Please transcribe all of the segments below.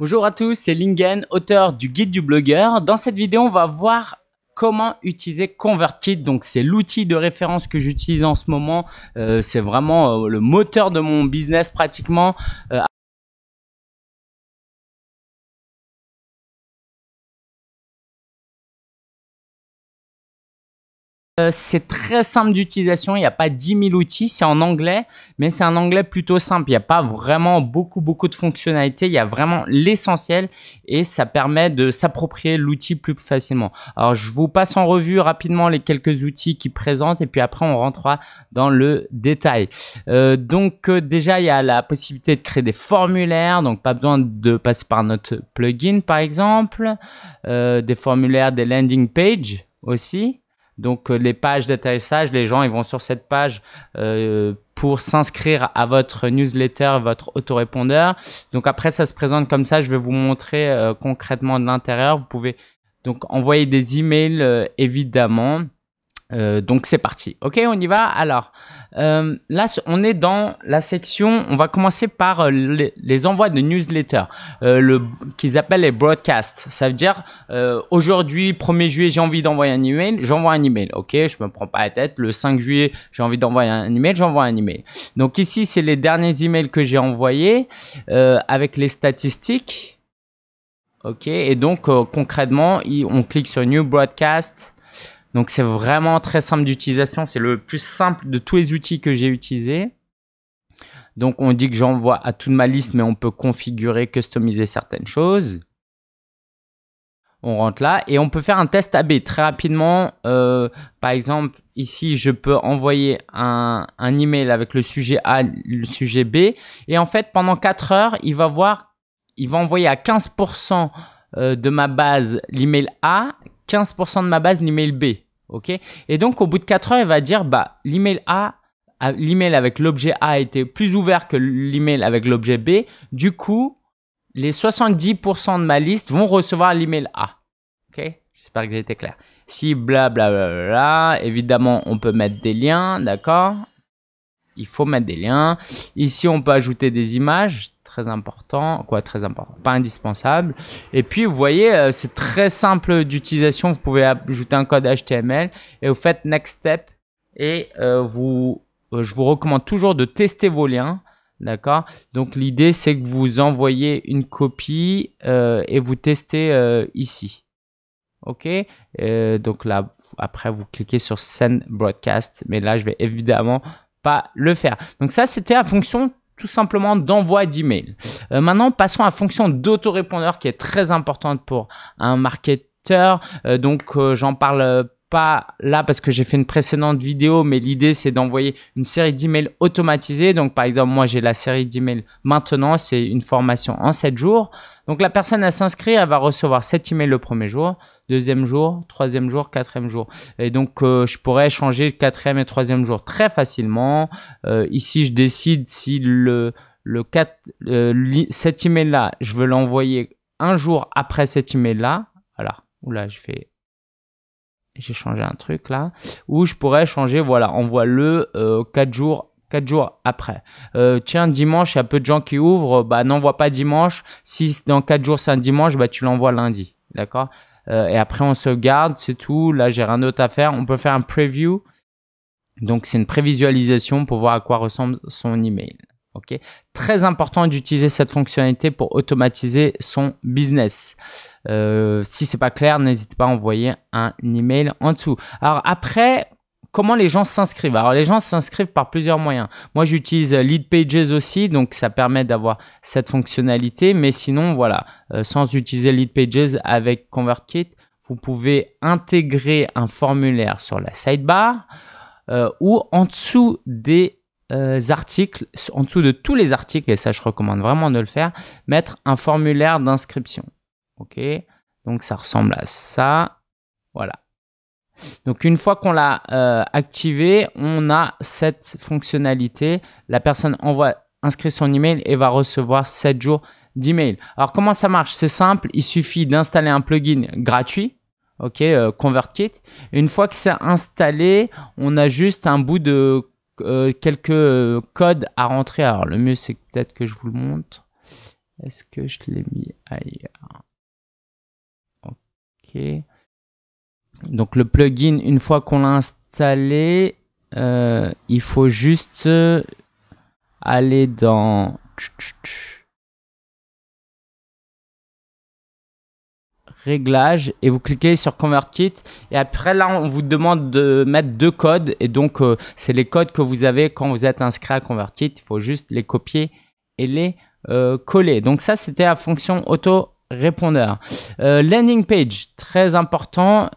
Bonjour à tous, c'est Lingen, auteur du guide du blogueur. Dans cette vidéo, on va voir comment utiliser ConvertKit. Donc c'est l'outil de référence que j'utilise en ce moment. Euh, c'est vraiment euh, le moteur de mon business pratiquement. Euh, Euh, c'est très simple d'utilisation, il n'y a pas 10 000 outils, c'est en anglais, mais c'est un anglais plutôt simple. Il n'y a pas vraiment beaucoup, beaucoup de fonctionnalités, il y a vraiment l'essentiel et ça permet de s'approprier l'outil plus facilement. Alors, je vous passe en revue rapidement les quelques outils qui présentent et puis après, on rentrera dans le détail. Euh, donc, euh, déjà, il y a la possibilité de créer des formulaires, donc pas besoin de passer par notre plugin, par exemple, des formulaires, des landing pages aussi donc euh, les pages d'atterrissage, les gens ils vont sur cette page euh, pour s'inscrire à votre newsletter, votre autorépondeur. Donc après ça se présente comme ça, je vais vous montrer euh, concrètement de l'intérieur. Vous pouvez donc envoyer des emails évidemment. Euh, donc c'est parti. Ok, on y va. Alors euh, là, on est dans la section. On va commencer par euh, les, envois de newsletters, qu'ils appellent les broadcasts. Ça veut dire aujourd'hui, 1er juillet, j'ai envie d'envoyer un email, j'envoie un email. Ok, je me prends pas la tête. Le 5 juillet, j'ai envie d'envoyer un email, j'envoie un email. Donc ici, c'est les derniers emails que j'ai envoyés avec les statistiques. Ok, et donc concrètement, on clique sur New Broadcast. Donc c'est vraiment très simple d'utilisation, c'est le plus simple de tous les outils que j'ai utilisés. Donc on dit que j'envoie à toute ma liste, mais on peut configurer, customiser certaines choses. On rentre là et on peut faire un test AB très rapidement. Euh, par exemple, ici, je peux envoyer un, email avec le sujet A, le sujet B. Et en fait, pendant 4 heures, il va il va envoyer à 15% euh, de ma base l'email A, 15% de ma base l'email B. OK Et donc, au bout de 4 heures, il va dire bah, l'email A, l'email avec l'objet A a été plus ouvert que l'email avec l'objet B. Du coup, les 70% de ma liste vont recevoir l'email A. OK J'espère que j'ai été clair. Si blablabla, évidemment, on peut mettre des liens, d'accord Il faut mettre des liens. Ici, on peut ajouter des images très important, quoi très important, pas indispensable. Et puis vous voyez, euh, c'est très simple d'utilisation, vous pouvez ajouter un code HTML et vous faites next step et euh, vous, euh, je vous recommande toujours de tester vos liens. D'accord Donc l'idée c'est que vous envoyez une copie et vous testez ici. Ok Donc là, après vous cliquez sur Send Broadcast. Mais là, je vais évidemment pas le faire. Donc ça, c'était la fonction tout simplement d'envoi d'email. Euh, maintenant, passons à la fonction d'autorépondeur qui est très importante pour un marketeur. Euh, donc, euh, j'en parle euh, pas là parce que j'ai fait une précédente vidéo, mais l'idée c'est d'envoyer une série d'emails automatisés. Donc par exemple, moi j'ai la série d'emails maintenant, c'est une formation en 7 jours. Donc la personne à s'inscrit, elle va recevoir 7 emails le premier jour, deuxième jour, troisième jour, quatrième jour. Et donc euh, je pourrais changer le quatrième et troisième jour très facilement. Euh, ici je décide si le, le 4, euh, cet email là, je veux l'envoyer un jour après cet email là. Voilà, là, je fais j'ai changé un truc là, Ou je pourrais changer, voilà, on voit le euh, quatre 4 jours 4 jours après. Euh, tiens, dimanche, il y a peu de gens qui ouvrent, bah n'envoie pas dimanche. Si dans quatre jours c'est un dimanche, bah tu l'envoies lundi. D'accord euh, Et après on se garde, c'est tout. Là, j'ai rien d'autre à faire. On peut faire un preview. Donc c'est une prévisualisation pour voir à quoi ressemble son email. Très important d'utiliser cette fonctionnalité pour automatiser son business. Si euh, si c'est pas clair, n'hésitez pas à envoyer un email en dessous. Alors après, comment les gens s'inscrivent Alors les gens s'inscrivent par plusieurs moyens. Moi j'utilise euh, Lead Pages aussi, donc ça permet d'avoir cette fonctionnalité. Mais sinon, voilà, euh, sans utiliser Lead Pages avec ConvertKit, vous pouvez intégrer un formulaire sur la sidebar. ou en dessous des euh, articles, en dessous de tous les articles, et ça je recommande vraiment de le faire, mettre un formulaire d'inscription. Ok, donc ça ressemble à ça. Voilà. Donc une fois qu'on l'a euh, activé, on a cette fonctionnalité. La personne envoie, inscrit son email et va recevoir 7 jours d'email. Alors comment ça marche C'est simple, il suffit d'installer un plugin gratuit. OK, euh, ConvertKit. une fois que c'est installé, on a juste un bout de euh, quelques euh, codes à rentrer. Alors, le mieux, c'est peut-être que je vous le montre. Est-ce que je l'ai mis ailleurs Ok. Donc, le plugin, une fois qu'on l'a installé, euh, il faut juste aller dans... réglages et vous cliquez sur ConvertKit et après là on vous demande de mettre deux codes et donc euh, c'est les codes que vous avez quand vous êtes inscrit à ConvertKit, il faut juste les copier et les euh, coller. Donc ça c'était la fonction auto répondeur. Euh, landing page, très important,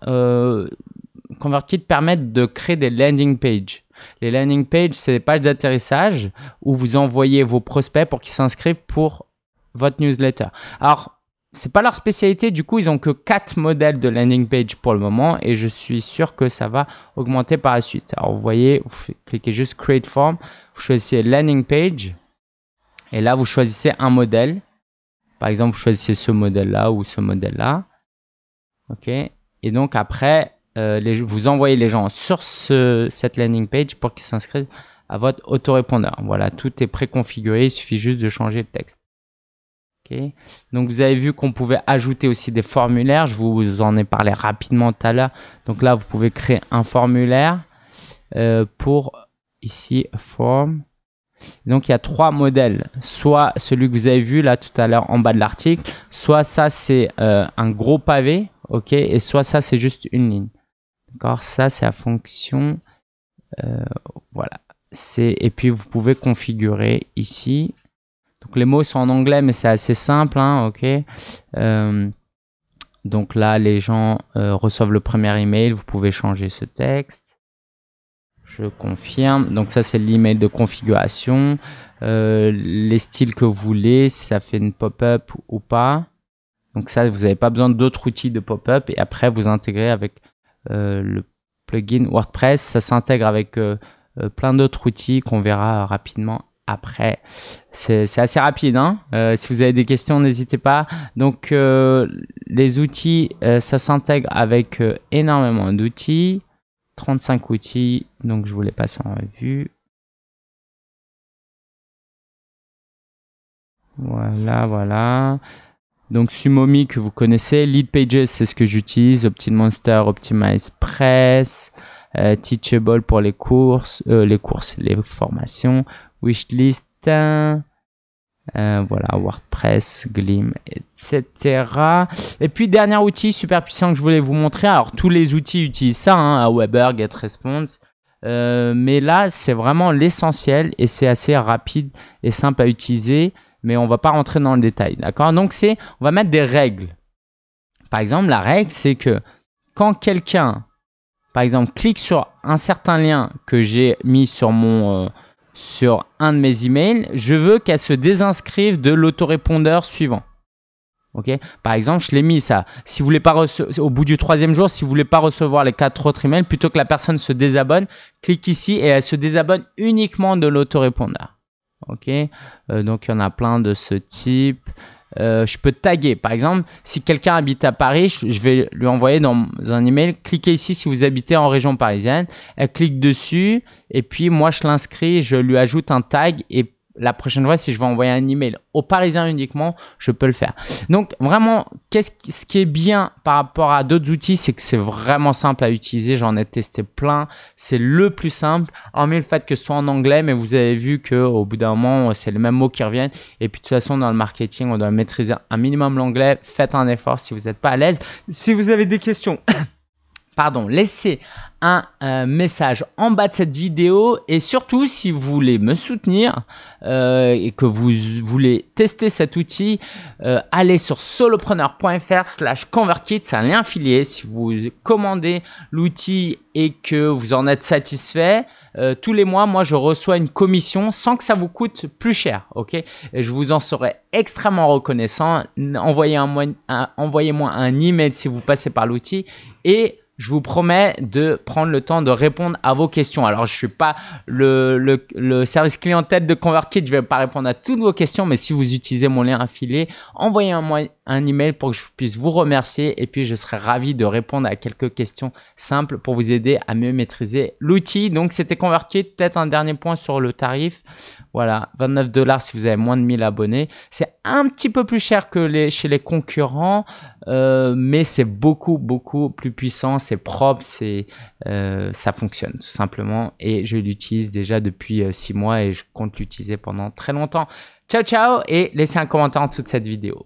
ConvertKit permet de créer des landing page Les landing pages, c'est des pages d'atterrissage où vous envoyez vos prospects pour qu'ils s'inscrivent pour votre newsletter. Alors, c'est pas leur spécialité, du coup ils ont que quatre modèles de landing page pour le moment et je suis sûr que ça va augmenter par la suite. Alors vous voyez, vous cliquez juste Create Form, vous choisissez landing page et là vous choisissez un modèle. Par exemple, vous choisissez ce modèle-là ou ce modèle-là. OK Et donc après, euh, vous envoyez les gens sur cette landing page pour qu'ils s'inscrivent à votre autorépondeur. Voilà, tout est préconfiguré, il suffit juste de changer le texte. Donc vous avez vu qu'on pouvait ajouter aussi des formulaires. Je vous en ai parlé rapidement tout à l'heure. Donc là, vous pouvez créer un formulaire euh, pour ici form. Donc il y a trois modèles. Soit celui que vous avez vu là tout à l'heure en bas de l'article, soit ça c'est euh, un gros pavé, ok, et soit ça c'est juste une ligne. D'accord, ça c'est la fonction. Euh, voilà. Et puis vous pouvez configurer ici donc les mots sont en anglais, mais c'est assez simple, hein, ok. Euh, donc là, les gens euh, reçoivent le premier email. Vous pouvez changer ce texte. Je confirme. Donc ça, c'est l'email de configuration. Euh, les styles que vous voulez, si ça fait une pop-up ou pas. Donc ça, vous n'avez pas besoin d'autres outils de pop-up. Et après, vous intégrez avec le plugin WordPress. Ça s'intègre avec plein d'autres outils qu'on verra rapidement après. C'est assez rapide. Hein. Euh, si vous avez des questions, n'hésitez pas. Donc, euh, les outils, euh, ça s'intègre avec énormément d'outils. 35 outils. Donc, je voulais les passe en revue. Voilà, voilà. Donc, Sumomi que vous connaissez. Lead Pages, c'est ce que j'utilise. OptiMonster, Optimize Press. Teachable pour les courses, les courses, les formations wishlist, euh, voilà, WordPress, Glim, etc. Et puis, dernier outil super puissant que je voulais vous montrer. Alors, tous les outils utilisent ça, hein, Weber, GetResponse. Euh, mais là, c'est vraiment l'essentiel et c'est assez rapide et simple à utiliser. Mais on va pas rentrer dans le détail, d'accord Donc, c'est, on va mettre des règles. Par exemple, la règle, c'est que quand quelqu'un, par exemple, clique sur un certain lien que j'ai mis sur mon... Euh, sur un de mes emails, je veux qu'elle se désinscrive de l'autorépondeur suivant. Ok Par exemple, je l'ai mis ça. Si vous voulez pas au bout du troisième jour, si vous voulez pas recevoir les quatre autres emails, plutôt que la personne se désabonne, clique ici et elle se désabonne uniquement de l'autorépondeur. Ok, euh, donc il y en a plein de ce type. Euh, je peux taguer. Par exemple, si quelqu'un habite à Paris, je, vais lui envoyer dans un email, cliquez ici si vous habitez en région parisienne. Elle clique dessus et puis moi je l'inscris, je lui ajoute un tag et la prochaine fois, si je vais envoyer un email aux Parisiens uniquement, je peux le faire. Donc vraiment, qu'est-ce qui est bien par rapport à d'autres outils, c'est que c'est vraiment simple à utiliser. J'en ai testé plein. C'est le plus simple, hormis le fait que ce soit en anglais, mais vous avez vu que au bout d'un moment, c'est les mêmes mots qui reviennent. Et puis de toute façon, dans le marketing, on doit maîtriser un minimum l'anglais. Faites un effort si vous n'êtes pas à l'aise. Si vous avez des questions pardon, laissez un euh, message en bas de cette vidéo et surtout si vous voulez me soutenir euh, et que vous voulez tester cet outil, euh, allez sur solopreneur.fr slash convertkit, c'est un lien filier. Si vous commandez l'outil et que vous en êtes satisfait, tous les mois, moi je reçois une commission sans que ça vous coûte plus cher, ok Je vous en serai extrêmement reconnaissant. Envoyez-moi un, un email si vous passez par l'outil et je vous promets de prendre le temps de répondre à vos questions. Alors, je ne suis pas le, service clientèle de ConvertKit, je vais pas répondre à toutes vos questions, mais si vous utilisez mon lien affilié, envoyez moi un email pour que je puisse vous remercier et puis je serai ravi de répondre à quelques questions simples pour vous aider à mieux maîtriser l'outil. Donc, c'était ConvertKit. Peut-être un dernier point sur le tarif. Voilà, 29 dollars si vous avez moins de 1000 abonnés. C'est un petit peu plus cher que les, chez les concurrents. Euh, mais c'est beaucoup, beaucoup plus puissant, c'est propre, c'est, euh, ça fonctionne tout simplement. Et je l'utilise déjà depuis 6 euh, mois et je compte l'utiliser pendant très longtemps. Ciao, ciao et laissez un commentaire en dessous de cette vidéo.